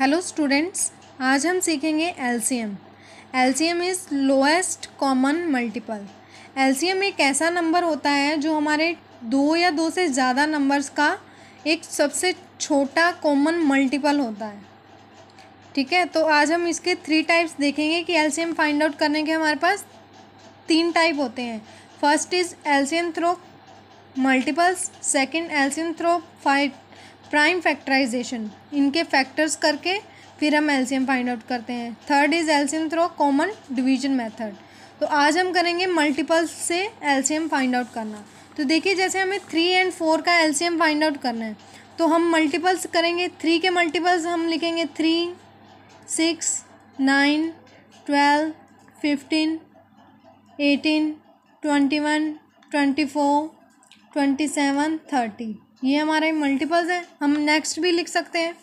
hello students आज हम सीखेंगे LCM LCM is lowest common multiple LCM एक ऐसा नंबर होता है जो हमारे दो या दो से ज़्यादा नंबर्स का एक सबसे छोटा कॉमन मल्टीपल होता है ठीक है तो आज हम इसके थ्री टाइप्स देखेंगे कि एलसीएम फाइंड आउट करने के हमारे पास तीन टाइप होते हैं first is LCM through multiples second LCM through five prime factorization इनके फैक्टर्स करके फिर हम एल्सीयम फाइंड आउट करते हैं third is LCM through common division method तो आज हम करेंगे मल्टीपल से एल्सीयम फाइंड आउट करना तो देखिए जैसे हमें थ्री एंड फोर का एल्सीयम फाइंड आउट करना है तो हम मल्टीपल्स करेंगे थ्री के मल्टीपल्स हम लिखेंगे three six nine twelve fifteen eighteen twenty one twenty four twenty seven thirty ये हमारे मल्टीपल्स हैं हम नेक्स्ट भी लिख सकते हैं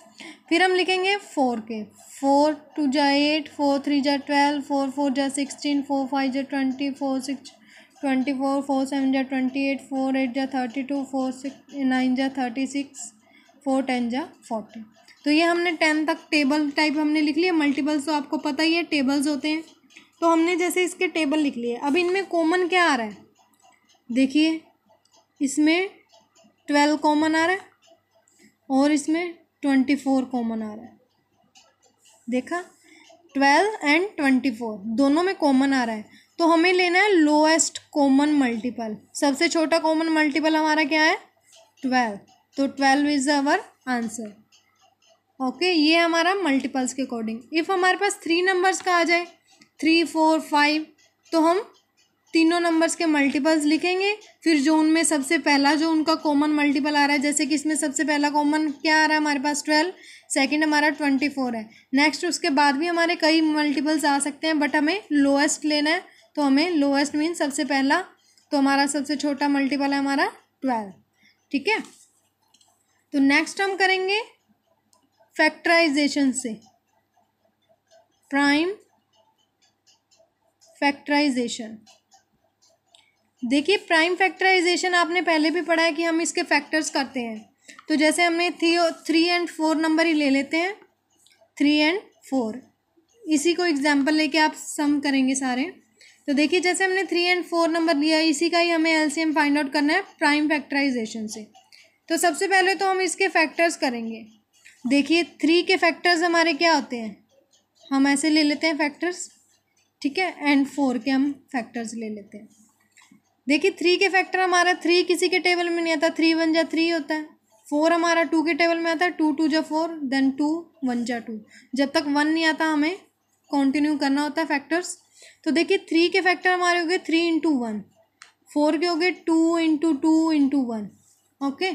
फिर हम लिखेंगे फोर के फोर टू जा एट फोर थ्री जा ट्वेल्व फोर फोर जा सिक्सटीन फोर फाइव जा twenty four six twenty four four seven जा ट्वेंटी एट फोर एट जा thirty two four six nine जा थर्टी सिक्स फोर टेन जा forty तो ये हमने टेन तक टेबल टाइप हमने लिख लिया मल्टीपल्स तो आपको पता ही है टेबल्स होते हैं तो हमने जैसे इसके टेबल लिख लिए अब इनमें कॉमन क्या आ रहा है देखिए इसमें ट्वेल्व कॉमन आ रहा है और इसमें ट्वेंटी फोर कॉमन आ रहा है देखा ट्वेल्व एंड ट्वेंटी फोर दोनों में कॉमन आ रहा है तो हमें लेना है लोएस्ट कॉमन मल्टीपल सबसे छोटा कॉमन मल्टीपल हमारा क्या है ट्वेल्व तो twelve is our answer okay ये हमारा मल्टीपल्स के अकॉर्डिंग इफ़ हमारे पास थ्री नंबर्स का आ जाए थ्री फोर फाइव तो हम तीनों नंबर्स के मल्टीपल्स लिखेंगे फिर जो उनमें सबसे पहला जो उनका कॉमन मल्टीपल आ रहा है जैसे कि इसमें सबसे पहला कॉमन क्या आ रहा है हमारे पास ट्वेल्व सेकंड हमारा ट्वेंटी फोर है नेक्स्ट उसके बाद भी हमारे कई मल्टीपल्स आ सकते हैं बट हमें लोएस्ट लेना है तो हमें लोएस्ट मीन सबसे पहला तो हमारा सबसे छोटा मल्टीपल है हमारा ट्वेल्व ठीक है तो नेक्स्ट हम करेंगे फैक्टराइजेशन से प्राइम फैक्टराइजेशन देखिए प्राइम फैक्टराइजेशन आपने पहले भी पढ़ा है कि हम इसके फैक्टर्स करते हैं तो जैसे हमने three three and four number ही ले लेते हैं थ्री एंड फोर इसी को एग्जाम्पल लेके आप सम करेंगे सारे तो देखिए जैसे हमने थ्री एंड फोर नंबर लिया इसी का ही हमें एलसीएम फाइंड आउट करना है प्राइम फैक्टराइजेशन से तो सबसे पहले तो हम इसके फैक्टर्स करेंगे देखिए थ्री के फैक्टर्स हमारे क्या होते हैं हम ऐसे ले लेते हैं फैक्टर्स ठीक है एंड फोर के हम फैक्टर्स ले लेते हैं देखिए थ्री के फैक्टर हमारा थ्री किसी के टेबल में नहीं आता थ्री वन जा थ्री होता है फोर हमारा टू के टेबल में आता है टू टू जा फोर देन टू वन जा टू जब तक वन नहीं आता हमें कंटिन्यू करना होता है फैक्टर्स तो देखिए थ्री के फैक्टर हमारे हो गए थ्री इंटू वन फोर के हो गए two into two into one okay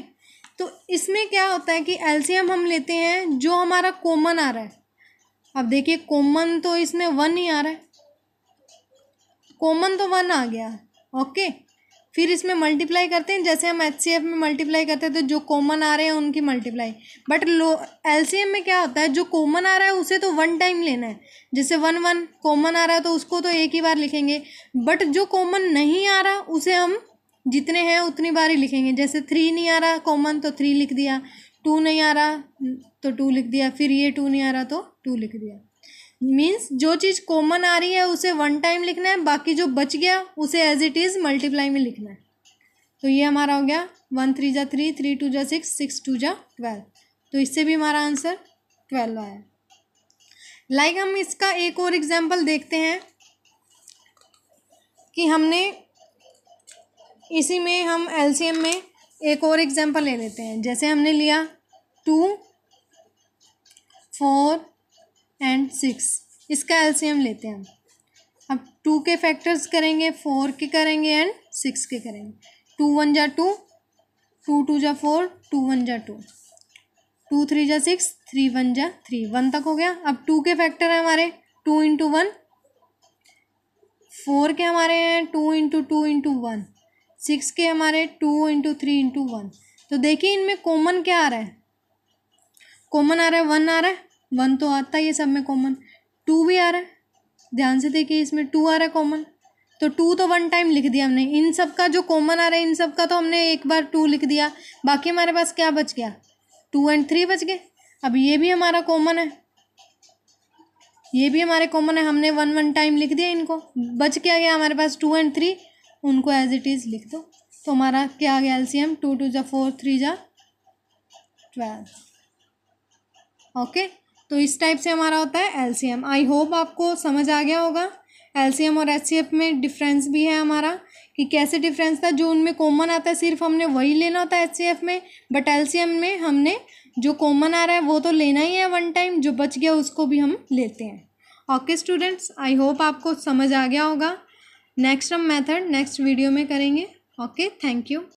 तो इसमें क्या होता है कि एलसीएम हम लेते हैं जो हमारा कॉमन आ रहा है अब देखिए कॉमन तो इसमें वन ही आ रहा है कॉमन तो वन आ गया ओके फिर इसमें मल्टीप्लाई करते हैं जैसे हम एच में मल्टीप्लाई करते हैं तो जो कॉमन आ रहे हैं उनकी मल्टीप्लाई बट लो एल में क्या होता है जो कॉमन आ रहा है उसे तो वन टाइम लेना है जैसे वन वन कॉमन आ रहा है तो उसको तो एक ही बार लिखेंगे बट जो कॉमन नहीं आ रहा उसे हम जितने हैं उतनी बार ही लिखेंगे जैसे थ्री नहीं आ रहा कॉमन तो थ्री लिख दिया टू नहीं आ रहा तो टू लिख दिया फिर ये टू नहीं आ रहा तो टू लिख दिया मीन्स जो चीज़ कॉमन आ रही है उसे वन टाइम लिखना है बाकी जो बच गया उसे एज इट इज़ मल्टीप्लाई में लिखना है तो ये हमारा हो गया वन थ्री जा थ्री थ्री टू जा सिक्स सिक्स टू जा ट्वेल्व तो इससे भी हमारा आंसर ट्वेल्व आया लाइक like हम इसका एक और एग्जाम्पल देखते हैं कि हमने इसी में हम एल में एक और एग्जाम्पल ले लेते हैं जैसे हमने लिया टू फोर सिक्स इसका एलसीएम लेते हैं हम अब टू के फैक्टर्स करेंगे फोर के करेंगे एंड सिक्स के करेंगे टू वन जा टू टू टू जा फोर टू वन जा टू टू थ्री जा सिक्स थ्री वन जा थ्री वन तक हो गया अब टू के फैक्टर हैं हमारे टू इंटू वन फोर के हमारे हैं two into two into one six के हमारे two into three into one तो देखिए इनमें कॉमन क्या आ रहा है कॉमन आ रहा है वन आ रहा है वन तो आता ही है सब में कॉमन टू भी आ रहा है ध्यान से देखिए इसमें टू आ रहा है कॉमन तो टू तो वन टाइम लिख दिया हमने इन सब का जो कॉमन आ रहा है इन सब का तो हमने एक बार टू लिख दिया बाकी हमारे पास क्या बच गया टू एंड थ्री बच गए अब ये भी हमारा कॉमन है ये भी हमारे कॉमन है हमने वन वन टाइम लिख दिया इनको बच क्या गया हमारे पास टू एंड थ्री उनको एज इट इज़ लिख दो तो हमारा क्या आ गया एम टू टू जा फोर थ्री जा ट्वेल्व ओके तो इस टाइप से हमारा होता है एलसीएम आई होप आपको समझ आ गया होगा एलसीएम और एचसीएफ में डिफरेंस भी है हमारा कि कैसे डिफरेंस था जो उनमें कॉमन आता है सिर्फ हमने वही लेना होता है एचसीएफ में बट एलसीएम में हमने जो कॉमन आ रहा है वो तो लेना ही है वन टाइम जो बच गया उसको भी हम लेते हैं ओके स्टूडेंट्स आई होप आपको समझ आ गया होगा नेक्स्ट हम मेथड नेक्स्ट वीडियो में करेंगे ओके थैंक यू